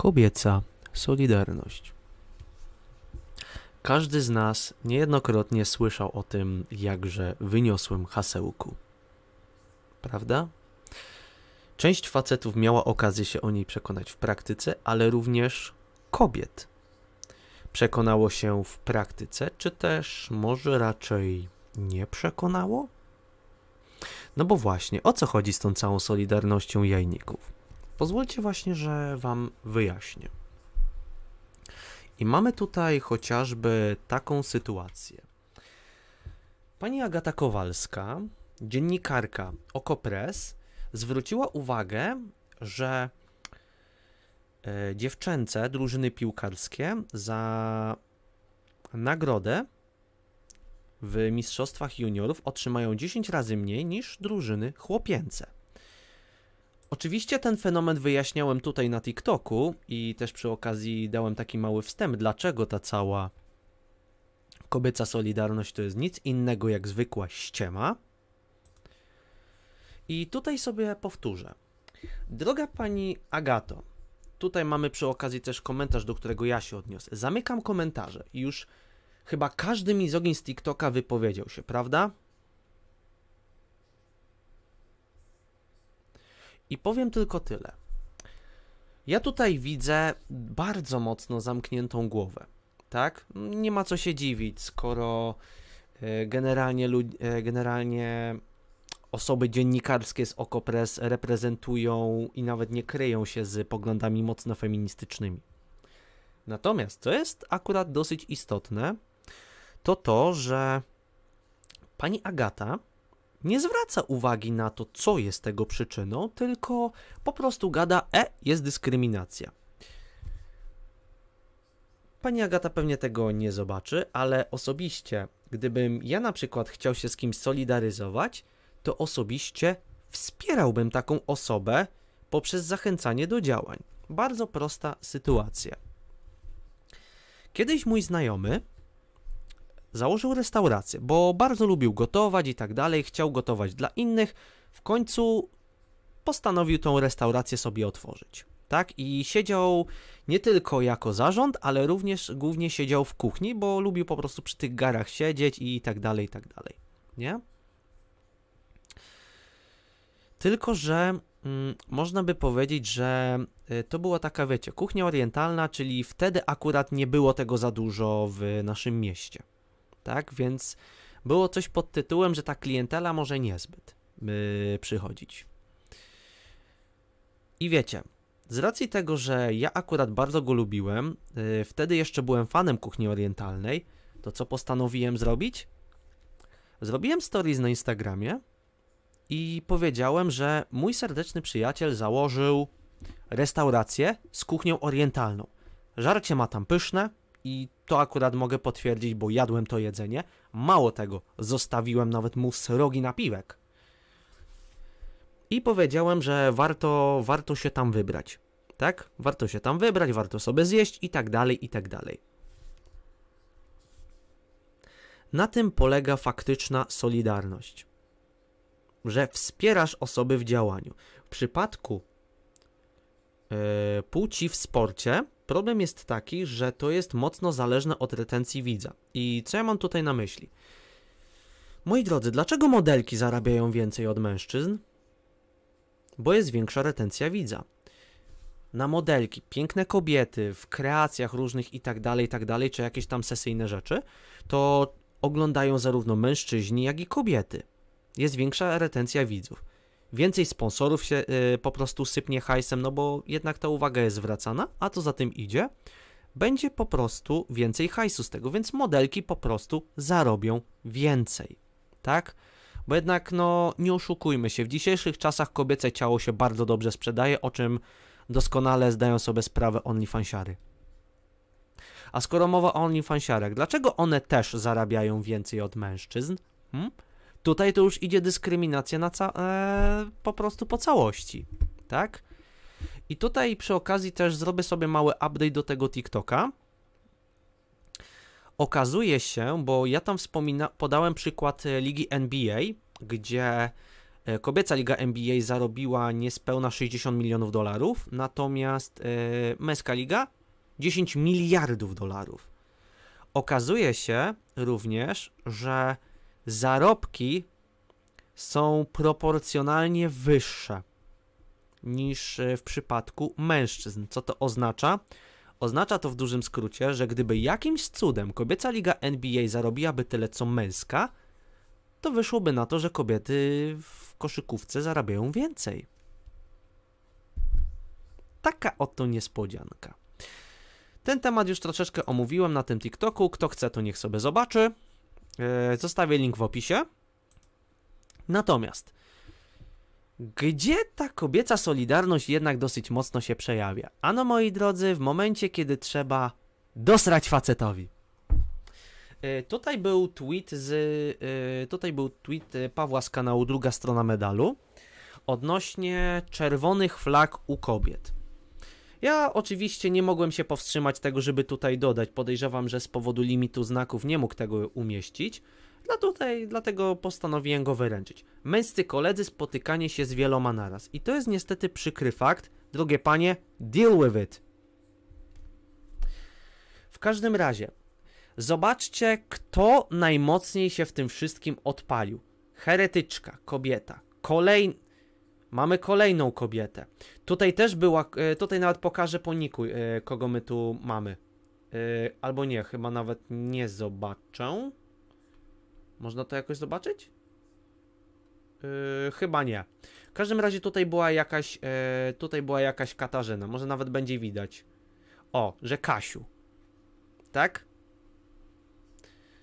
Kobieca solidarność. Każdy z nas niejednokrotnie słyszał o tym jakże wyniosłym hasełku. Prawda? Część facetów miała okazję się o niej przekonać w praktyce, ale również kobiet. Przekonało się w praktyce, czy też może raczej nie przekonało? No bo właśnie, o co chodzi z tą całą solidarnością jajników? Pozwólcie właśnie, że Wam wyjaśnię. I mamy tutaj chociażby taką sytuację. Pani Agata Kowalska, dziennikarka Okopres, zwróciła uwagę, że e, dziewczęce drużyny piłkarskie za nagrodę w mistrzostwach juniorów otrzymają 10 razy mniej niż drużyny chłopięce. Oczywiście ten fenomen wyjaśniałem tutaj na TikToku i też przy okazji dałem taki mały wstęp, dlaczego ta cała kobieca solidarność to jest nic innego jak zwykła ściema. I tutaj sobie powtórzę. Droga pani Agato, tutaj mamy przy okazji też komentarz, do którego ja się odniosę. Zamykam komentarze i już chyba każdy mizogin z TikToka wypowiedział się, prawda? I powiem tylko tyle. Ja tutaj widzę bardzo mocno zamkniętą głowę, tak? Nie ma co się dziwić, skoro e, generalnie, e, generalnie osoby dziennikarskie z Okopres reprezentują i nawet nie kryją się z poglądami mocno feministycznymi. Natomiast, co jest akurat dosyć istotne, to to, że pani Agata nie zwraca uwagi na to, co jest tego przyczyną, tylko po prostu gada, e, jest dyskryminacja. Pani Agata pewnie tego nie zobaczy, ale osobiście, gdybym ja na przykład chciał się z kimś solidaryzować, to osobiście wspierałbym taką osobę poprzez zachęcanie do działań. Bardzo prosta sytuacja. Kiedyś mój znajomy Założył restaurację, bo bardzo lubił gotować i tak dalej, chciał gotować dla innych. W końcu postanowił tą restaurację sobie otworzyć. Tak? I siedział nie tylko jako zarząd, ale również głównie siedział w kuchni, bo lubił po prostu przy tych garach siedzieć i tak dalej, i tak dalej. Nie? Tylko, że mm, można by powiedzieć, że y, to była taka, wiecie, kuchnia orientalna, czyli wtedy akurat nie było tego za dużo w naszym mieście tak? Więc było coś pod tytułem, że ta klientela może niezbyt yy, przychodzić. I wiecie, z racji tego, że ja akurat bardzo go lubiłem, yy, wtedy jeszcze byłem fanem kuchni orientalnej, to co postanowiłem zrobić? Zrobiłem stories na Instagramie i powiedziałem, że mój serdeczny przyjaciel założył restaurację z kuchnią orientalną. Żarcie ma tam pyszne, i to akurat mogę potwierdzić, bo jadłem to jedzenie. Mało tego, zostawiłem nawet mu srogi napiwek. I powiedziałem, że warto, warto się tam wybrać. Tak? Warto się tam wybrać, warto sobie zjeść i tak dalej, i tak dalej. Na tym polega faktyczna solidarność. Że wspierasz osoby w działaniu. W przypadku yy, płci w sporcie Problem jest taki, że to jest mocno zależne od retencji widza. I co ja mam tutaj na myśli? Moi drodzy, dlaczego modelki zarabiają więcej od mężczyzn? Bo jest większa retencja widza. Na modelki, piękne kobiety w kreacjach różnych i tak dalej, i tak dalej, czy jakieś tam sesyjne rzeczy, to oglądają zarówno mężczyźni, jak i kobiety. Jest większa retencja widzów więcej sponsorów się y, po prostu sypnie hajsem, no bo jednak ta uwaga jest zwracana, a co za tym idzie, będzie po prostu więcej hajsu z tego, więc modelki po prostu zarobią więcej, tak? Bo jednak, no, nie oszukujmy się, w dzisiejszych czasach kobiece ciało się bardzo dobrze sprzedaje, o czym doskonale zdają sobie sprawę OnlyFansiary. A skoro mowa o OnlyFansiarach, dlaczego one też zarabiają więcej od mężczyzn? Hmm? Tutaj to już idzie dyskryminacja na ca- e, po prostu po całości, tak? I tutaj przy okazji też zrobię sobie mały update do tego TikToka. Okazuje się, bo ja tam wspomina- podałem przykład e, ligi NBA, gdzie e, kobieca liga NBA zarobiła niespełna 60 milionów dolarów, natomiast e, męska liga 10 miliardów dolarów. Okazuje się również, że zarobki są proporcjonalnie wyższe niż e, w przypadku mężczyzn. Co to oznacza? Oznacza to w dużym skrócie, że gdyby jakimś cudem kobieca liga NBA zarobiłaby tyle co męska, to wyszłoby na to, że kobiety w koszykówce zarabiają więcej. Taka oto niespodzianka. Ten temat już troszeczkę omówiłem na tym TikToku. Kto chce, to niech sobie zobaczy. E, zostawię link w opisie. Natomiast, gdzie ta kobieca solidarność jednak dosyć mocno się przejawia? Ano, moi drodzy, w momencie, kiedy trzeba dosrać facetowi. E, tutaj był tweet z. E, tutaj był tweet Pawła z kanału Druga Strona Medalu odnośnie czerwonych flag u kobiet. Ja oczywiście nie mogłem się powstrzymać tego, żeby tutaj dodać. Podejrzewam, że z powodu limitu znaków nie mógł tego umieścić. Dla no tutaj, dlatego postanowiłem go wyręczyć. Męscy koledzy spotykanie się z wieloma naraz. I to jest niestety przykry fakt. Drogie panie, deal with it. W każdym razie, zobaczcie, kto najmocniej się w tym wszystkim odpalił. Heretyczka, kobieta. Kolej, Mamy kolejną kobietę. Tutaj też była, e, tutaj nawet pokażę poniku, e, kogo my tu mamy. E, albo nie, chyba nawet nie zobaczę. Można to jakoś zobaczyć? Yy, chyba nie. W każdym razie tutaj była jakaś, yy, tutaj była jakaś Katarzyna. Może nawet będzie widać. O, że Kasiu. Tak?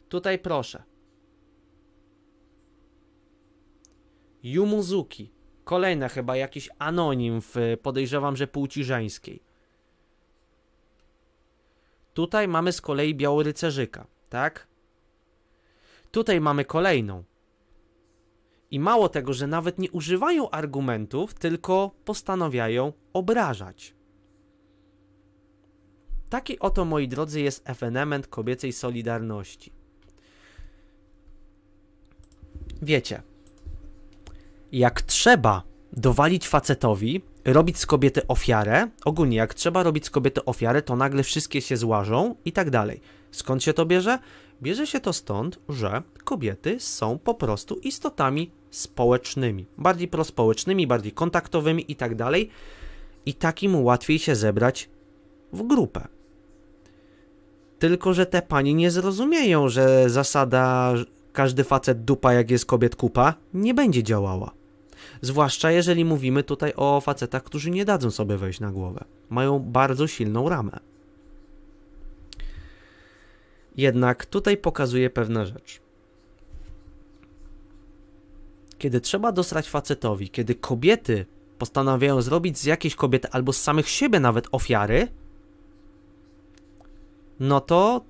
Tutaj proszę. Yumuzuki. Kolejna chyba, jakiś anonim w, podejrzewam, że płci żeńskiej. Tutaj mamy z kolei białorycerzyka, tak? Tutaj mamy kolejną. I mało tego, że nawet nie używają argumentów, tylko postanawiają obrażać. Taki oto, moi drodzy, jest efenement kobiecej solidarności. Wiecie, jak trzeba dowalić facetowi, robić z kobiety ofiarę, ogólnie jak trzeba robić z kobiety ofiarę, to nagle wszystkie się złażą i tak dalej. Skąd się to bierze? Bierze się to stąd, że kobiety są po prostu istotami społecznymi, bardziej prospołecznymi, bardziej kontaktowymi i tak dalej. I takim łatwiej się zebrać w grupę. Tylko, że te panie nie zrozumieją, że zasada każdy facet dupa jak jest kobiet kupa nie będzie działała. Zwłaszcza jeżeli mówimy tutaj o facetach, którzy nie dadzą sobie wejść na głowę. Mają bardzo silną ramę. Jednak tutaj pokazuje pewna rzecz. Kiedy trzeba dosrać facetowi, kiedy kobiety postanawiają zrobić z jakiejś kobiety albo z samych siebie nawet ofiary, no to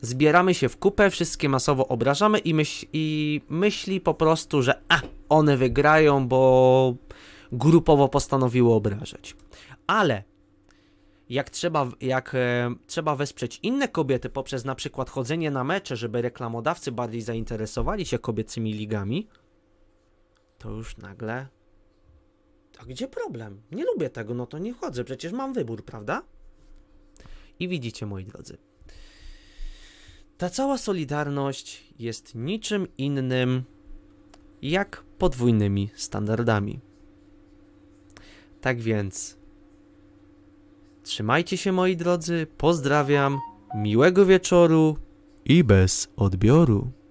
zbieramy się w kupę, wszystkie masowo obrażamy i, myśl, i myśli po prostu, że a, one wygrają, bo grupowo postanowiły obrażać. Ale jak trzeba, jak e, trzeba wesprzeć inne kobiety poprzez na przykład chodzenie na mecze, żeby reklamodawcy bardziej zainteresowali się kobiecymi ligami, to już nagle. A gdzie problem? Nie lubię tego, no to nie chodzę, przecież mam wybór, prawda? I widzicie, moi drodzy, ta cała solidarność jest niczym innym jak podwójnymi standardami. Tak więc trzymajcie się moi drodzy, pozdrawiam, miłego wieczoru i bez odbioru.